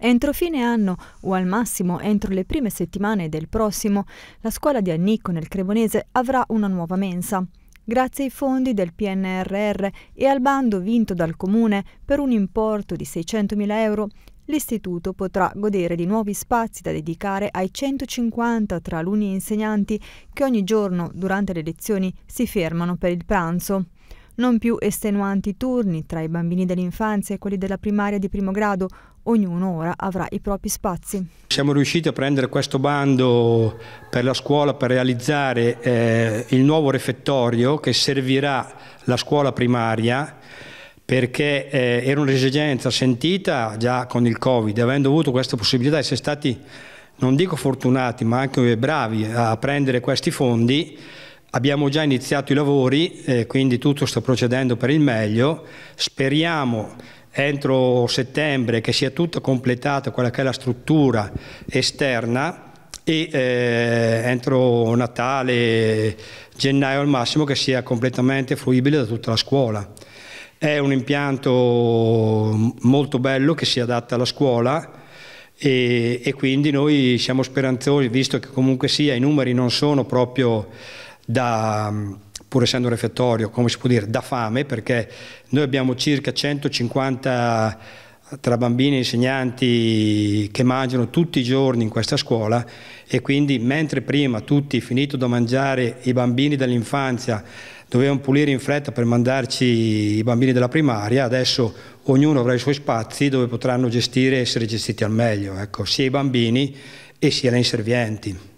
Entro fine anno o al massimo entro le prime settimane del prossimo, la scuola di Annico nel Cremonese avrà una nuova mensa. Grazie ai fondi del PNRR e al bando vinto dal Comune per un importo di 600.000 euro, l'istituto potrà godere di nuovi spazi da dedicare ai 150 tra alunni e insegnanti che ogni giorno durante le lezioni si fermano per il pranzo. Non più estenuanti turni tra i bambini dell'infanzia e quelli della primaria di primo grado, ognuno ora avrà i propri spazi. Siamo riusciti a prendere questo bando per la scuola per realizzare eh, il nuovo refettorio che servirà la scuola primaria perché eh, era un'esigenza sentita già con il Covid, avendo avuto questa possibilità essere stati, non dico fortunati, ma anche bravi a prendere questi fondi, Abbiamo già iniziato i lavori, eh, quindi tutto sta procedendo per il meglio. Speriamo entro settembre che sia tutta completata quella che è la struttura esterna e eh, entro Natale, gennaio al massimo che sia completamente fruibile da tutta la scuola. È un impianto molto bello che si adatta alla scuola e, e quindi noi siamo speranzosi, visto che comunque sia i numeri non sono proprio da, pur essendo un refettorio, come si può dire, da fame, perché noi abbiamo circa 150 tra bambini e insegnanti che mangiano tutti i giorni in questa scuola e quindi mentre prima tutti finito da mangiare i bambini dell'infanzia dovevano pulire in fretta per mandarci i bambini della primaria, adesso ognuno avrà i suoi spazi dove potranno gestire e essere gestiti al meglio, ecco, sia i bambini e sia le inservienti.